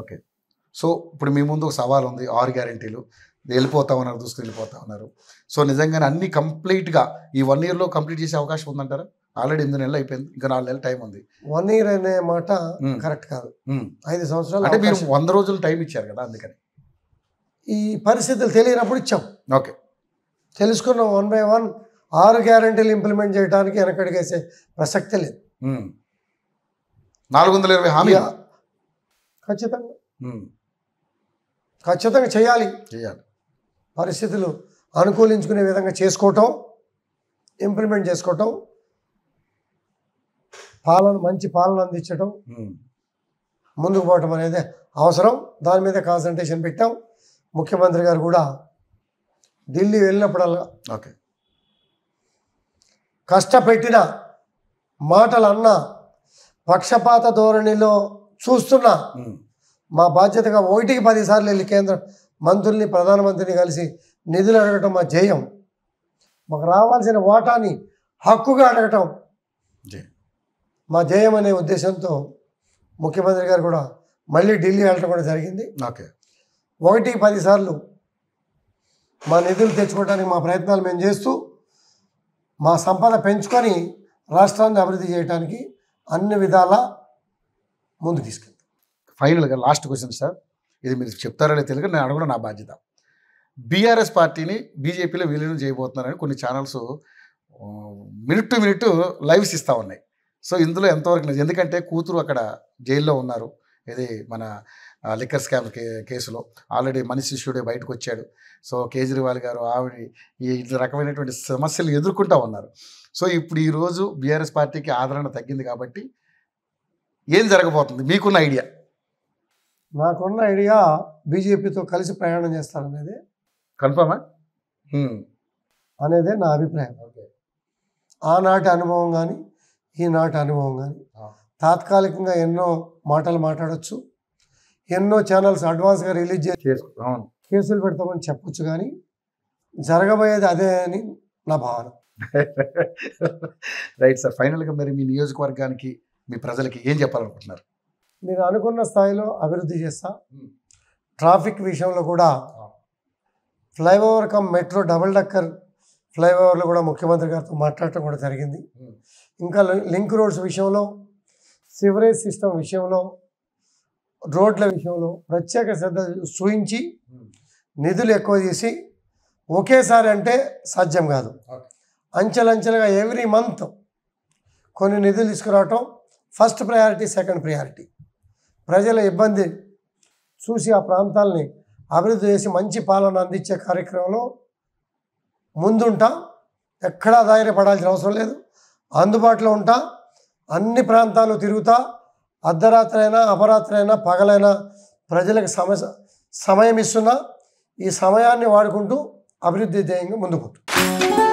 Okay so ఇప్పుడు మీ ముందు ఒక సవాల్ ఉంది ఆరు గ్యారంటీలు వెళ్ళిపోతా ఉన్నారు దూసుకుని వెళ్ళిపోతా ఉన్నారు సో నిజంగానే అన్ని కంప్లీట్గా ఈ వన్ ఇయర్లో కంప్లీట్ చేసే అవకాశం ఉందంటారా ఆల్రెడీ ఎనిమిది నెలలు అయిపోయింది ఇంకా నాలుగు నెలలు టైం ఉంది వన్ ఇయర్ అనే మాట కరెక్ట్ కాదు ఐదు సంవత్సరాలు అంటే మీరు వంద రోజులు టైం ఇచ్చారు కదా అందుకని ఈ పరిస్థితులు తెలియనప్పుడు ఇచ్చాం ఓకే తెలుసుకున్న వన్ బై వన్ ఆరు గ్యారంటీలు ఇంప్లిమెంట్ చేయడానికి వెనకడిగేసే ప్రసక్తే లేదు నాలుగు వందల ఇరవై హామీ ఖచ్చితంగా ఖచ్చితంగా చేయాలి చేయాలి పరిస్థితులు అనుకూలించుకునే విధంగా చేసుకోవటం ఇంప్లిమెంట్ చేసుకోవటం పాలన మంచి పాలన అందించటం ముందుకు పోవటం అనేది అవసరం దాని మీద కాన్సన్ట్రేషన్ పెట్టాం ముఖ్యమంత్రి గారు కూడా ఢిల్లీ వెళ్ళినప్పుడల్లా ఓకే కష్టపెట్టిన మాటలు పక్షపాత ధోరణిలో చూస్తున్నా మా బాధ్యతగా ఒకటికి పదిసార్లు వెళ్ళి కేంద్ర మంత్రుల్ని ప్రధానమంత్రిని కలిసి నిధులు అడగటం మా జయం మాకు రావాల్సిన వాటాని హక్కుగా అడగటం మా జయం అనే ఉద్దేశంతో ముఖ్యమంత్రి గారు కూడా మళ్ళీ ఢిల్లీ వెళ్ళటం కూడా జరిగింది ఓకే ఒకటి పదిసార్లు మా నిధులు తెచ్చుకోవడానికి మా ప్రయత్నాలు మేము చేస్తూ మా సంపద పెంచుకొని రాష్ట్రాన్ని అభివృద్ధి చేయడానికి అన్ని విధాలా ముందుకు తీసుకెళ్తాం ఫైనల్గా లాస్ట్ క్వశ్చన్ సార్ ఇది మీరు చెప్తారో లేదు తెలియదు నేను అడగడం నా బాధ్యత బీఆర్ఎస్ పార్టీని బీజేపీలో విలీనం చేయబోతున్నారని కొన్ని channels minute to minute lives ఇస్తూ ఉన్నాయి సో ఇందులో ఎంతవరకు ఎందుకంటే కూతురు అక్కడ జైల్లో ఉన్నారు ఇది మన లిక్కర్ స్కామ్ కేసులో ఆల్రెడీ మనిషి శిష్యుడే బయటకు వచ్చాడు సో కేజ్రీవాల్ గారు ఆవిడ ఈ రకమైనటువంటి సమస్యలు ఎదుర్కొంటూ ఉన్నారు సో ఇప్పుడు ఈరోజు బీఆర్ఎస్ పార్టీకి ఆదరణ తగ్గింది కాబట్టి ఏం జరగబోతుంది మీకున్న ఐడియా నాకున్న ఐడియా బీజేపీతో కలిసి ప్రయాణం చేస్తారనేది కన్ఫర్మా అనేదే నా అభిప్రాయం ఆనాటి అనుభవం కానీ ఈనాటి అనుభవం కానీ తాత్కాలికంగా ఎన్నో మాటలు మాట్లాడచ్చు ఎన్నో ఛానల్స్ అడ్వాన్స్గా రిలీజ్ చేసుకుంటాం కేసులు పెడతామని చెప్పొచ్చు కానీ జరగబోయేది అదే అని నా భావన రైట్ సార్ ఫైనల్గా మరి మీ నియోజకవర్గానికి మీ ప్రజలకి ఏం చెప్పాలనుకుంటున్నారు నేను అనుకున్న స్థాయిలో అభివృద్ధి చేస్తా hmm. ట్రాఫిక్ విషయంలో కూడా ah. Flyover come metro double decker ఫ్లైఓవర్లు కూడా ముఖ్యమంత్రి గారితో మాట్లాడటం కూడా జరిగింది hmm. ఇంకా లింక్ రోడ్స్ విషయంలో సివరేజ్ సిస్టమ్ విషయంలో రోడ్ల విషయంలో ప్రత్యేక శ్రద్ధ చూయించి hmm. నిధులు ఎక్కువ చేసి ఒకేసారి అంటే సాధ్యం కాదు అంచెలంచెలుగా ఎవ్రీ మంత్ కొన్ని నిధులు తీసుకురావటం ఫస్ట్ ప్రయారిటీ సెకండ్ ప్రయారిటీ ప్రజల ఇబ్బంది చూసి ఆ ప్రాంతాలని అభివృద్ధి చేసి మంచి పాలన అందించే కార్యక్రమంలో ముందుంటా ఎక్కడా ధైర్యపడాల్సిన అవసరం లేదు అందుబాటులో ఉంటా అన్ని ప్రాంతాలు తిరుగుతా అర్ధరాత్రైనా అపరాత్రైనా పగలైనా ప్రజలకు సమస్య సమయం ఇస్తున్నా ఈ సమయాన్ని వాడుకుంటూ అభివృద్ధి ధ్యేయంగా ముందుకుంటూ